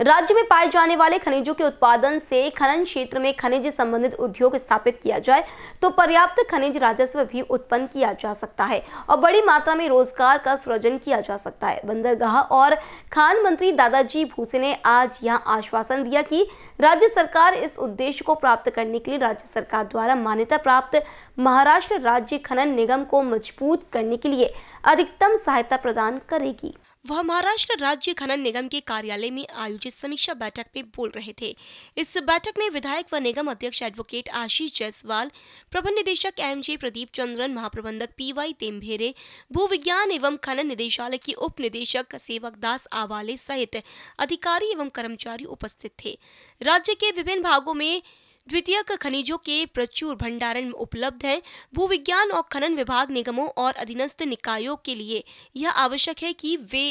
राज्य में पाए जाने वाले खनिजों के उत्पादन से खनन क्षेत्र में खनिज संबंधित उद्योग स्थापित किया जाए तो पर्याप्त खनिज राजस्व भी उत्पन्न किया जा सकता है और बड़ी मात्रा में रोजगार का सृजन किया जा सकता है बंदरगाह और खान मंत्री दादाजी भूसे ने आज यहाँ आश्वासन दिया कि राज्य सरकार इस उद्देश्य को प्राप्त करने के लिए राज्य सरकार द्वारा मान्यता प्राप्त महाराष्ट्र राज्य खनन निगम को मजबूत करने के लिए अधिकतम सहायता प्रदान करेगी वह महाराष्ट्र राज्य खनन निगम के कार्यालय में आयोजित समीक्षा बैठक में बोल रहे थे इस बैठक में विधायक व निगम अध्यक्ष एडवोकेट आशीष जायसवाल प्रबंध निदेशक एम जे प्रदीप चंद्रन महाप्रबंधक पी वाई तेम्भेरे भू विज्ञान एवं खनन निदेशालय के उप निदेशक सेवक दास आवाले सहित अधिकारी एवं कर्मचारी उपस्थित थे राज्य के विभिन्न भागों में द्वितीयक खनिजों के प्रचुर भंडारण उपलब्ध हैं विज्ञान और खनन विभाग निगमों और अधीनस्थ निकायों के लिए यह आवश्यक है कि वे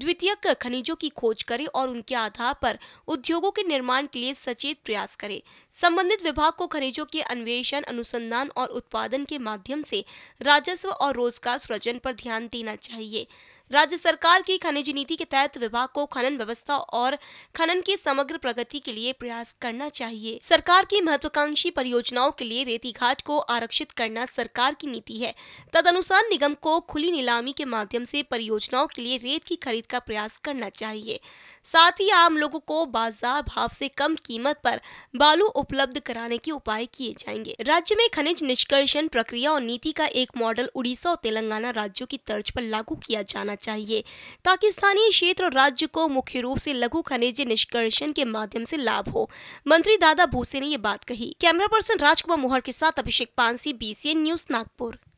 द्वितीयक खनिजों की खोज करें और उनके आधार पर उद्योगों के निर्माण के लिए सचेत प्रयास करें संबंधित विभाग को खनिजों के अन्वेषण अनुसंधान और उत्पादन के माध्यम से राजस्व और रोजगार सृजन पर ध्यान देना चाहिए राज्य सरकार की खनिज नीति के तहत विभाग को खनन व्यवस्था और खनन की समग्र प्रगति के लिए प्रयास करना चाहिए सरकार की महत्वाकांक्षी परियोजनाओं के लिए रेती घाट को आरक्षित करना सरकार की नीति है तदनुसार निगम को खुली नीलामी के माध्यम से परियोजनाओं के लिए रेत की खरीद का प्रयास करना चाहिए साथ ही आम लोगों को बाजार भाव से कम कीमत पर बालू उपलब्ध कराने के उपाय किए जाएंगे राज्य में खनिज निष्कर्षण प्रक्रिया और नीति का एक मॉडल उड़ीसा और तेलंगाना राज्यों की तर्ज पर लागू किया जाना होना चाहिए ताकि स्थानीय क्षेत्र और राज्य को मुख्य रूप से लघु खनिज निष्कर्षण के माध्यम से लाभ हो मंत्री दादा भूसे ने ये बात कही कैमरा पर्सन राजकुमार मोहर के साथ अभिषेक पानसी बी न्यूज नागपुर